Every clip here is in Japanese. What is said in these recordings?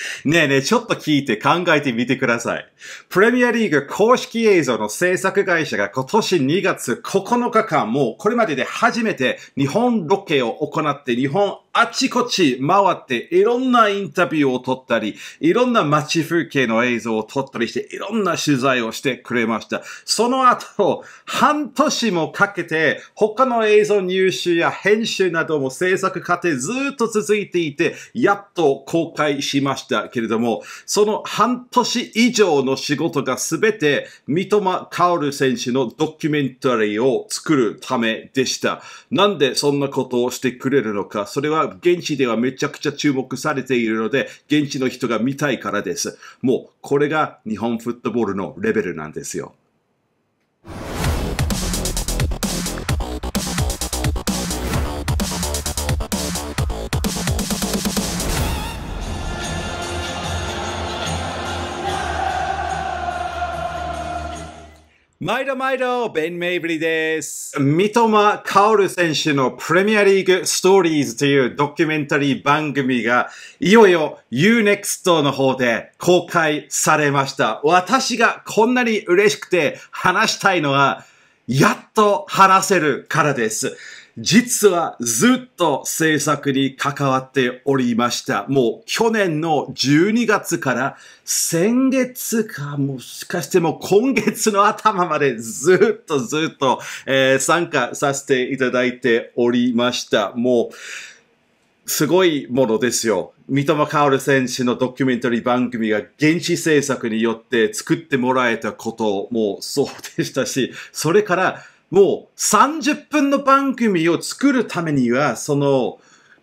ねえねえ、ちょっと聞いて考えてみてください。プレミアリーグ公式映像の制作会社が今年2月9日間もうこれまでで初めて日本ロケを行って日本あちこち回っていろんなインタビューを撮ったり、いろんな街風景の映像を撮ったりして、いろんな取材をしてくれました。その後、半年もかけて、他の映像入手や編集なども制作過程ずっと続いていて、やっと公開しましたけれども、その半年以上の仕事が全て、三笘薫選手のドキュメンタリーを作るためでした。なんでそんなことをしてくれるのか、それは現地ではめちゃくちゃ注目されているので、現地の人が見たいからです。もう、これが日本フットボールのレベルなんですよ。毎度毎度、ベン・メイブリです。三笘薫選手のプレミアリーグストーリーズというドキュメンタリー番組が、いよいよ UNEXT の方で公開されました。私がこんなに嬉しくて話したいのは、やっと話せるからです。実はずっと制作に関わっておりました。もう去年の12月から先月か、もしかしても今月の頭までずっとずっと、えー、参加させていただいておりました。もう、すごいものですよ。三笘薫選手のドキュメンタリー番組が現地制作によって作ってもらえたこともそうでしたし、それからもう30分の番組を作るためには、その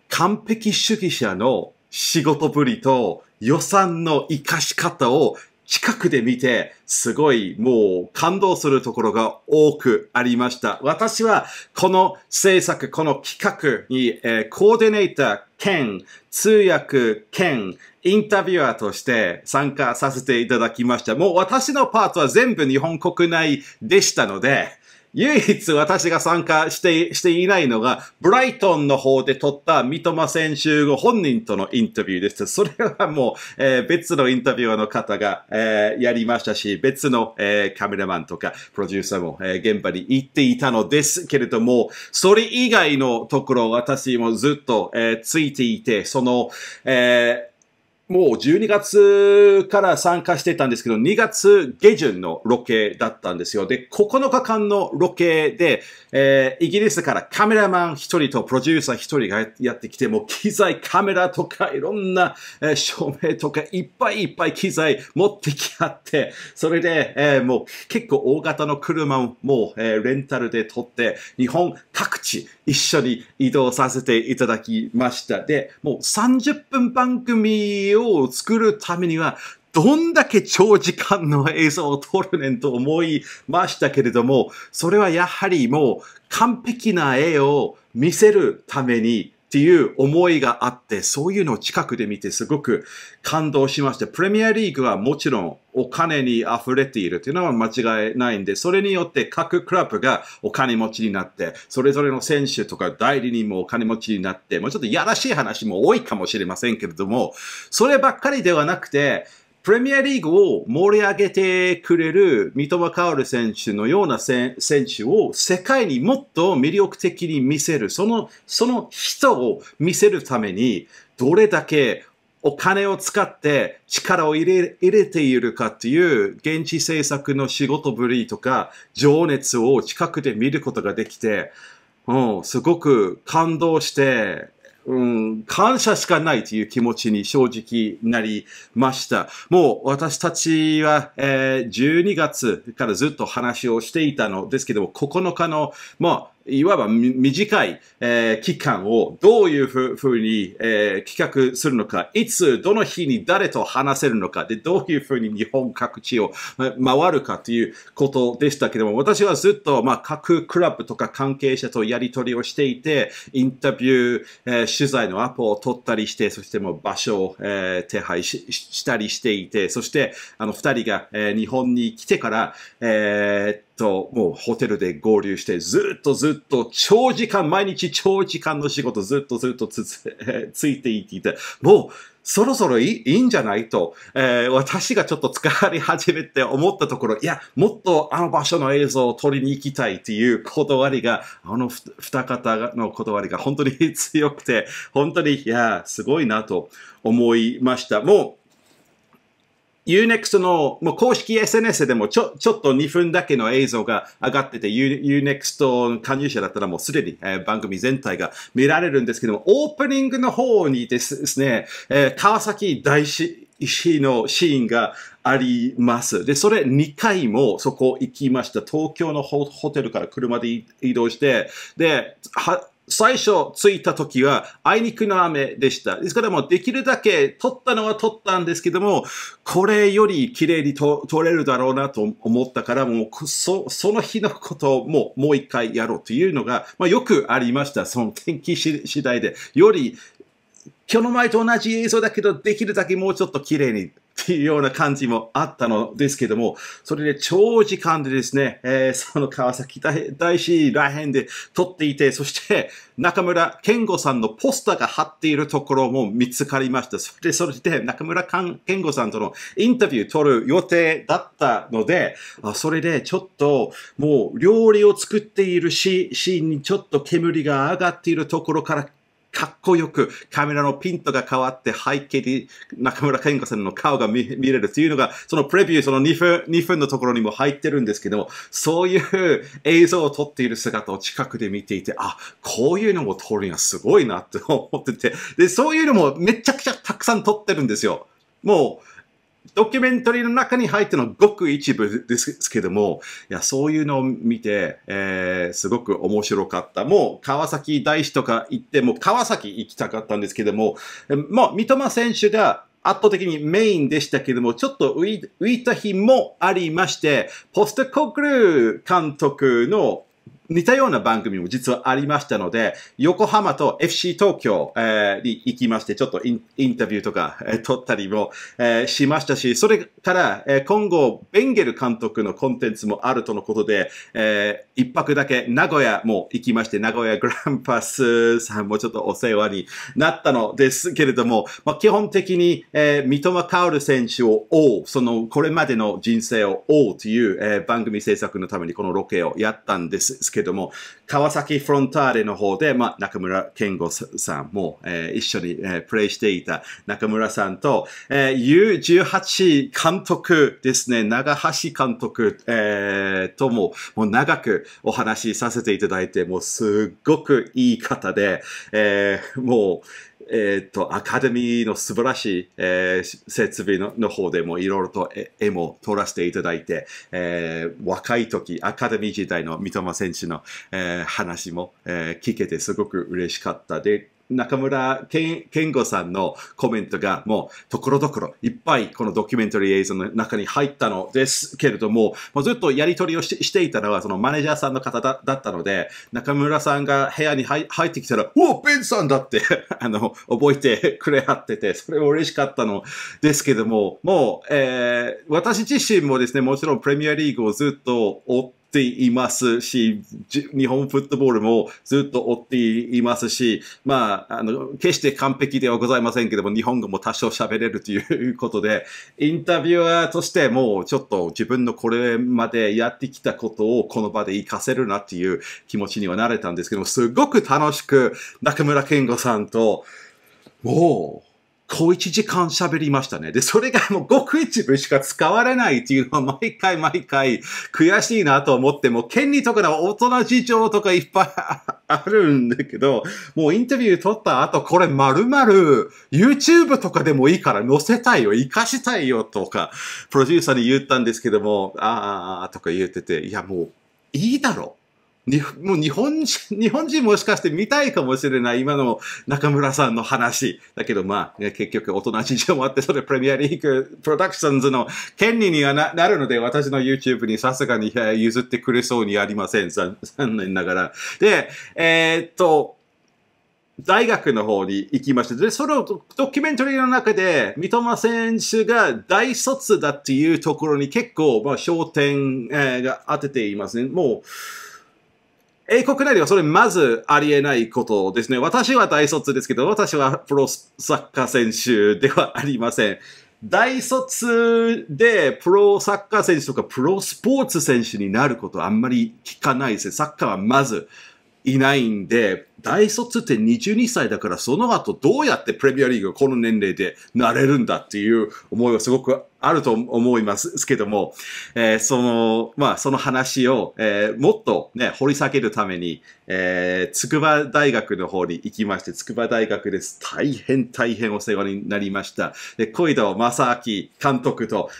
完璧主義者の仕事ぶりと予算の活かし方を近くで見て、すごいもう感動するところが多くありました。私はこの制作、この企画に、えー、コーディネーター兼通訳兼インタビュアーとして参加させていただきました。もう私のパートは全部日本国内でしたので、唯一私が参加してしていないのが、ブライトンの方で撮った三笘選手本人とのインタビューです。それはもう、えー、別のインタビュアーの方が、えー、やりましたし、別の、えー、カメラマンとかプロデューサーも、え現場に行っていたのですけれども、それ以外のところ私もずっと、えついていて、その、えもう12月から参加してたんですけど、2月下旬のロケだったんですよ。で、9日間のロケで、えー、イギリスからカメラマン1人とプロデューサー1人がやってきて、もう機材、カメラとかいろんな、えー、照明とかいっぱいいっぱい機材持ってきあって、それで、えー、もう結構大型の車をもう、えレンタルで撮って、日本各地一緒に移動させていただきました。で、もう30分番組よを作るためには、どんだけ長時間の映像を撮るねんと思いましたけれども、それはやはりもう完璧な絵を見せるためにっていう思いがあって、そういうのを近くで見てすごく感動しまして、プレミアリーグはもちろんお金に溢れているというのは間違いないんで、それによって各クラブがお金持ちになって、それぞれの選手とか代理人もお金持ちになって、もうちょっとやらしい話も多いかもしれませんけれども、そればっかりではなくて、プレミアリーグを盛り上げてくれる三笘薫選手のような選手を世界にもっと魅力的に見せる、その、その人を見せるために、どれだけお金を使って力を入れ入れているかっていう現地制作の仕事ぶりとか情熱を近くで見ることができて、うん、すごく感動して、うん、感謝しかないという気持ちに正直なりました。もう私たちは、えー、12月からずっと話をしていたのですけども、9日の、まあ、いわば短い、えー、期間をどういうふうに、えー、企画するのか、いつ、どの日に誰と話せるのか、で、どういうふうに日本各地を回るかということでしたけども、私はずっと、まあ、各クラブとか関係者とやり取りをしていて、インタビュー、えー、取材のアポを取ったりして、そしてもう場所を、えー、手配ししたりしていて、そして、あの、二人が、えー、日本に来てから、えーと、もうホテルで合流して、ずっとずっと長時間、毎日長時間の仕事ずっとずっとつつついていっていて、もうそろそろいいんじゃないと、えー、私がちょっと疲れ始めて思ったところ、いや、もっとあの場所の映像を撮りに行きたいっていうこだわりが、あの二方のこだわりが本当に強くて、本当に、いや、すごいなと思いました。もう Unext の、もう公式 SNS でもちょ、ちょっと2分だけの映像が上がってて、Unext 加入者だったらもうすでに、えー、番組全体が見られるんですけども、オープニングの方にですね、えー、川崎大師のシーンがあります。で、それ2回もそこ行きました。東京のホテルから車で移動して、で、は、最初着いた時はあいにくの雨でした。ですからもうできるだけ撮ったのは撮ったんですけども、これより綺麗に撮れるだろうなと思ったから、もうそその日のことをもうもう一回やろうというのが、まあ、よくありました。その天気次第で。より今日の前と同じ映像だけど、できるだけもうちょっと綺麗にっていうような感じもあったのですけども、それで長時間でですね、えー、その川崎大師ら辺で撮っていて、そして中村健吾さんのポスターが貼っているところも見つかりました。それで、それで中村健吾さんとのインタビュー撮る予定だったので、あそれでちょっともう料理を作っているシーンにちょっと煙が上がっているところからかっこよくカメラのピントが変わって背景に中村健吾さんの顔が見見れるというのが、そのプレビュー、その2分 ,2 分のところにも入ってるんですけども、そういう映像を撮っている姿を近くで見ていて、あ、こういうのも撮るにはすごいなって思ってて、で、そういうのもめちゃくちゃたくさん撮ってるんですよ。もう、ドキュメンタリーの中に入ってのごく一部ですけども、いや、そういうのを見て、えー、すごく面白かった。もう、川崎大師とか行って、もう川崎行きたかったんですけども、もう、三笘選手が圧倒的にメインでしたけども、ちょっと浮いた日もありまして、ポストコクルー監督の似たような番組も実はありましたので、横浜と FC 東京、えー、に行きまして、ちょっとインタビューとか、えー、撮ったりも、えー、しましたし、それから、えー、今後、ベンゲル監督のコンテンツもあるとのことで、えー、一泊だけ名古屋も行きまして、名古屋 グランパスさんもちょっとお世話になったのですけれども、まあ、基本的に、えー、三笘薫選手を追う、その、これまでの人生を追うという、えー、番組制作のためにこのロケをやったんですけども、川崎フロンターレの方で、まあ、中村健吾さんも、えー、一緒に、えー、プレイしていた中村さんと、えー、U18 監督ですね、長橋監督、えー、とも、もう長くお話しさせていただいて、もうすっごくいい方で、えー、もう、えっ、ー、と、アカデミーの素晴らしい、えー、設備のの方でもいろいろと絵も撮らせていただいて、えー、若い時、アカデミー時代の三笘選手の、えー、話も、えー、聞けてすごく嬉しかったで、中村健吾さんのコメントがもうところどころいっぱいこのドキュメンタリー映像の中に入ったのですけれども、もうずっとやり取りをしていたのはそのマネージャーさんの方だったので、中村さんが部屋に入ってきたら、おベンさんだって あの、覚えてくれはってて、それは嬉しかったのですけども、もう、えー、私自身もですね、もちろんプレミアリーグをずっと追って、ていますし、日本フットボールもずっと追っていますし、まあ、あの、決して完璧ではございませんけども、日本語も多少喋れるということで、インタビュアーとしてもうちょっと自分のこれまでやってきたことをこの場で活かせるなっていう気持ちにはなれたんですけども、すごく楽しく中村健吾さんと、もう、小一時間喋りましたね。で、それがもうごく一部しか使われないっていうのは毎回毎回悔しいなと思っても、権利とかでは大人事情とかいっぱいあるんだけど、もうインタビュー撮った後、これ丸々 YouTube とかでもいいから載せたいよ、活かしたいよとか、プロデューサーに言ったんですけども、あーとか言ってて、いやもういいだろ。にもう日本人、日本人もしかして見たいかもしれない、今の中村さんの話。だけどまあ、結局大人事情もあって、それプレミアリーグプロダクションズの権利にはなるので、私の YouTube にさすがに譲ってくれそうにありません。残念ながら。で、えー、っと、大学の方に行きました。で、それをドキュメンタリーの中で、三笘選手が大卒だっていうところに結構、まあ、焦点、えー、が当てていますね。もう、英国内ではそれまずありえないことですね。私は大卒ですけど、私はプロサッカー選手ではありません。大卒でプロサッカー選手とかプロスポーツ選手になることあんまり聞かないですね。サッカーはまずいないんで、大卒って22歳だからその後どうやってプレミアリーグこの年齢でなれるんだっていう思いはすごくあると思いますけども、えー、その、まあ、その話を、えー、もっとね、掘り下げるために、えー、筑波大学の方に行きまして、筑波大学です。大変大変お世話になりました。で、小戸正明監督と、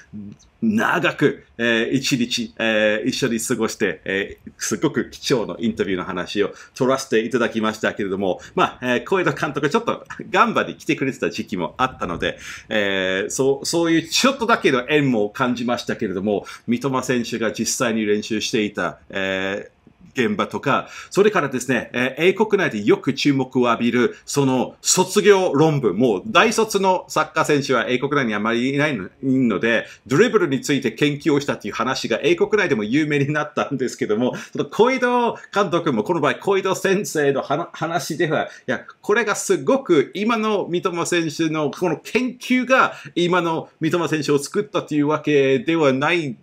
長く、えー、一日、えー、一緒に過ごして、えー、すごく貴重なインタビューの話を取らせていただきました。ましたけれども、まあ、えー、小江戸監督ちょっとガンバて来てくれてた時期もあったので、えー、そう、そういうちょっとだけの縁も感じましたけれども、三笘選手が実際に練習していた、えー、現場とか、それからですね、えー、英国内でよく注目を浴びる、その卒業論文、もう大卒のサッカー選手は英国内にあまりいないので、ドリブルについて研究をしたという話が英国内でも有名になったんですけども、その小井戸監督もこの場合、小井戸先生の話では、いや、これがすごく今の三笘選手のこの研究が今の三笘選手を作ったというわけではない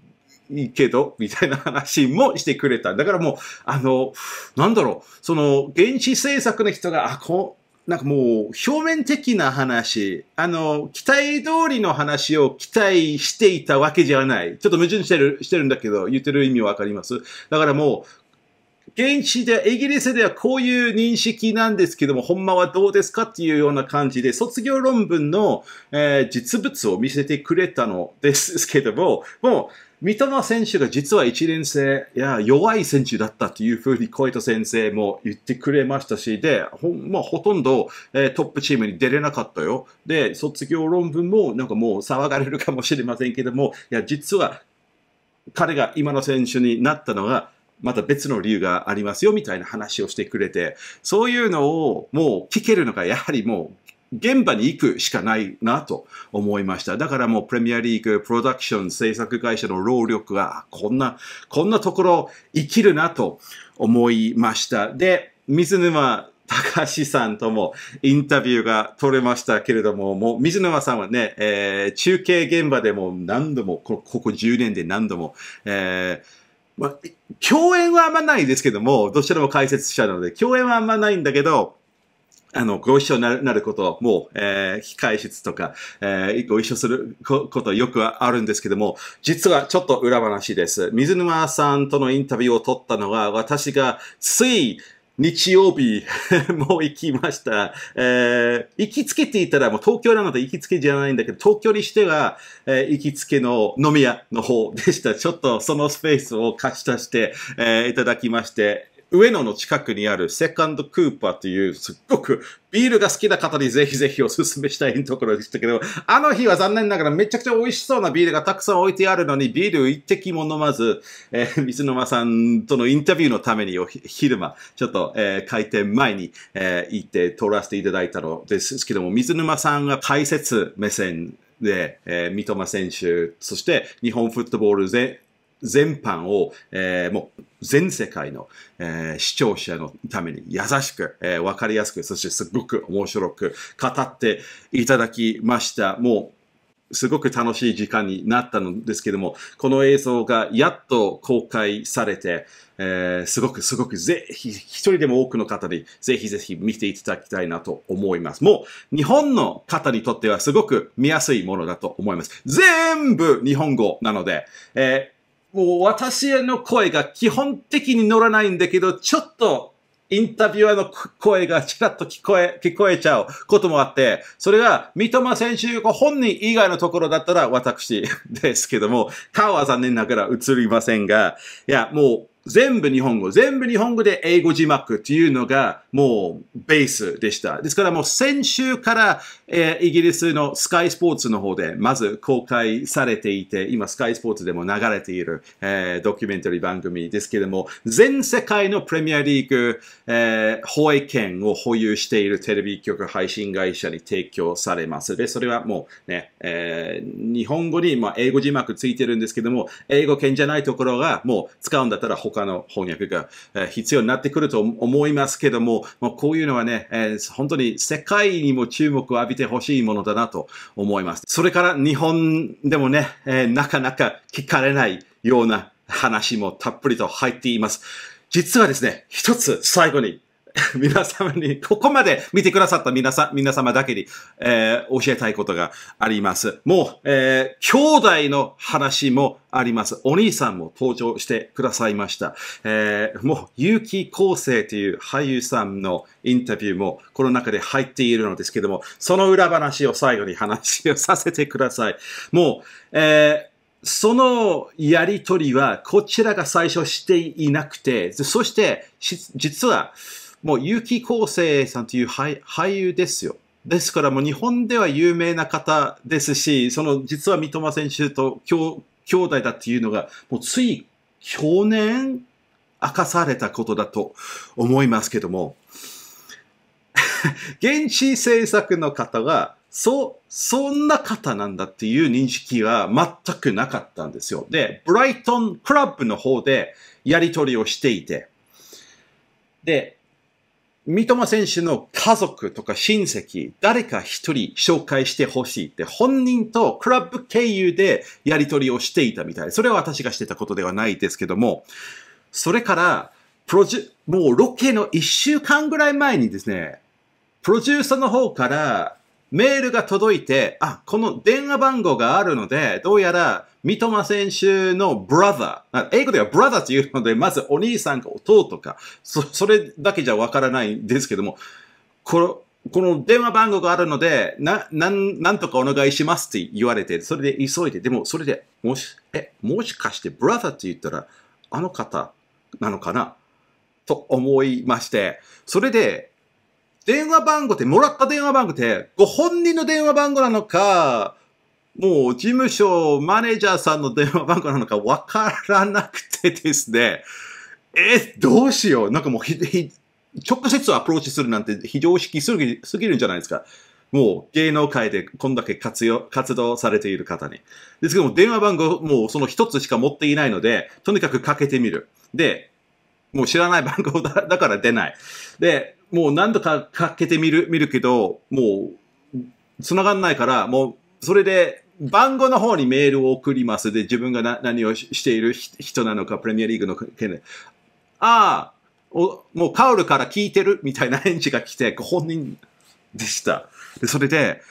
いいけど、みたいな話もしてくれた。だからもう、あの、なんだろう、その、現地政策の人が、あ、こう、なんかもう表面的な話、あの、期待通りの話を期待していたわけじゃない。ちょっと矛盾してる、してるんだけど、言ってる意味わかりますだからもう、現地で、イギリスではこういう認識なんですけども、ほんまはどうですかっていうような感じで、卒業論文の、えー、実物を見せてくれたのですけども、もう、三笘選手が実は一連生、いや、弱い選手だったというふうに小糸先生も言ってくれましたし、で、ほ,、まあ、ほとんど、えー、トップチームに出れなかったよ。で、卒業論文もなんかもう騒がれるかもしれませんけども、いや、実は彼が今の選手になったのが、また別の理由がありますよみたいな話をしてくれて、そういうのをもう聞けるのがやはりもう現場に行くしかないなと思いました。だからもうプレミアリーグ、プロダクション、制作会社の労力が、こんな、こんなところ生きるなと思いました。で、水沼隆橋さんともインタビューが取れましたけれども、もう水沼さんはね、えー、中継現場でも何度も、ここ10年で何度も、えーまあ、共演はあんまないですけども、どちらも解説者なので、共演はあんまないんだけど、あの、ご一緒になることも、えー、控え室とか、えー、ご一緒することよくあるんですけども、実はちょっと裏話です。水沼さんとのインタビューを取ったのは、私がつい、日曜日 もう行きました。えー、行きつけていたら、もう東京なので行きつけじゃないんだけど、東京にしては、えー、行きつけの飲み屋の方でした。ちょっとそのスペースを貸し出して、えー、いただきまして、上野の近くにあるセカンドクーパーという、すっごくビールが好きな方にぜひぜひお勧めしたいところでしたけど、あの日は残念ながらめちゃくちゃ美味しそうなビールがたくさん置いてあるのに、ビール一滴も飲まず、えー、水沼さんとのインタビューのために昼間、ちょっと、えー、開店前に、えー、行って撮らせていただいたのですけども、水沼さんが解説目線で、えー、三笘選手、そして日本フットボール全、全般を、えー、もう全世界の、えー、視聴者のために優しく、えー、わかりやすく、そしてすごく面白く語っていただきました。もう、すごく楽しい時間になったのですけども、この映像がやっと公開されて、えー、すごくすごくぜひ、一人でも多くの方にぜひぜひ見ていただきたいなと思います。もう、日本の方にとってはすごく見やすいものだと思います。全部日本語なので、えーもう私への声が基本的に乗らないんだけど、ちょっとインタビュアーの声がちらっと聞こえ、聞こえちゃうこともあって、それが三笘選手ご本人以外のところだったら私ですけども、顔は残念ながら映りませんが、いや、もう全部日本語、全部日本語で英語字幕っていうのがもうベースでした。ですからもう先週から、えー、イギリスのスカイスポーツの方でまず公開されていて、今スカイスポーツでも流れている、えー、ドキュメンタリー番組ですけれども、全世界のプレミアリーグ、えー、放映権を保有しているテレビ局配信会社に提供されます。で、それはもうね、えー、日本語に、まあ、英語字幕ついてるんですけども、英語圏じゃないところがもう使うんだったら他の翻訳が必要になってくると思いますけども、もこういうのはね、本当に世界にも注目を浴びてほしいものだなと思います。それから日本でもね、なかなか聞かれないような話もたっぷりと入っています。実はですね、一つ最後に 皆様に、ここまで見てくださった皆さ、ん、皆様だけに、えー、教えたいことがあります。もう、えー、兄弟の話もあります。お兄さんも登場してくださいました。えー、もう、有機構成という俳優さんのインタビューも、この中で入っているのですけども、その裏話を最後に話をさせてください。もう、えー、そのやりとりはこちらが最初していなくて、そして実は、もう結城康生さんという俳優ですよ。ですからもう日本では有名な方ですし、その実は三笘選手と兄弟だっていうのが、もうつい去年明かされたことだと思いますけども、現地制作の方が、そ、そんな方なんだっていう認識は全くなかったんですよ。で、ブライトンクラブの方でやりとりをしていて、で、三笘選手の家族とか親戚、誰か一人紹介してほしいって、本人とクラブ経由でやり取りをしていたみたい。それは私がしてたことではないですけども、それから、プロジュ、もうロケの一週間ぐらい前にですね、プロデューサーの方から、メールが届いて、あ、この電話番号があるので、どうやら、三笘選手のブラザー、英語ではブラザーというので、まずお兄さんか弟か、そ、それだけじゃわからないんですけども、この、この電話番号があるので、な、なん、なんとかお願いしますって言われて、それで急いで、でもそれで、もし、え、もしかしてブラザーって言ったら、あの方なのかなと思いまして、それで、電話番号って、もらった電話番号って、ご本人の電話番号なのか、もう事務所、マネージャーさんの電話番号なのかわからなくてですね、え、どうしよう。なんかもう直接アプローチするなんて非常識すぎすぎるんじゃないですか。もう芸能界でこんだけ活用、活動されている方に。ですけども電話番号もうその一つしか持っていないので、とにかくかけてみる。で、もう知らない番号だだから出ない。で、もう何度かかけてみる、見るけど、もう、繋がんないから、もう、それで、番号の方にメールを送ります。で、自分が何をしている人なのか、プレミアリーグの件で。ああ、おもうカウルから聞いてるみたいな返事が来て、ご本人でした。で、それで、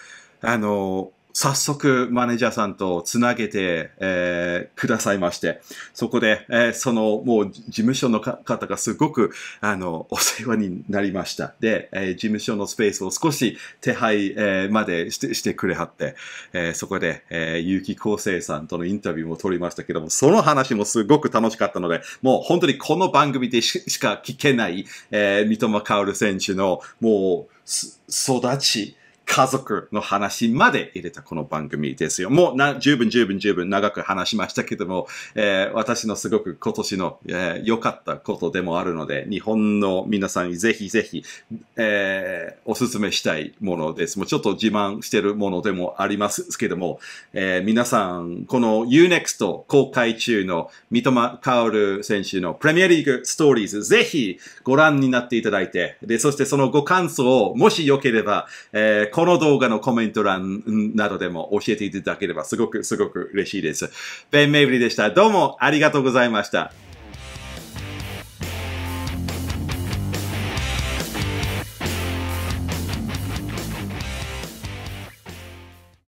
あのー早速マネージャーさんとつなげて、えー、くださいまして、そこで、えー、そのもう事務所の方がすごくあのお世話になりました。で、えー、事務所のスペースを少し手配、えまでしてしてくれはって、えそこで、え結城康生さんとのインタビューも取りましたけども、その話もすごく楽しかったので、もう本当にこの番組でしか聞けない、え三笘薫選手のもう育ち、家族の話まで入れたこの番組ですよ。もうな十分十分十分長く話しましたけども、えー、私のすごく今年の良、えー、かったことでもあるので、日本の皆さんにぜひぜひ、えー、おすすめしたいものです。もうちょっと自慢してるものでもありますけども、えー、皆さん、この UNEXT 公開中の三笘薫選手のプレミアリーグストーリーズ、ぜひご覧になっていただいて、で、そしてそのご感想をもしよければ、えーこの動画のコメント欄などでも教えていただければすごくすごく嬉しいです。ベン・メイブリでした。どうもありがとうございました。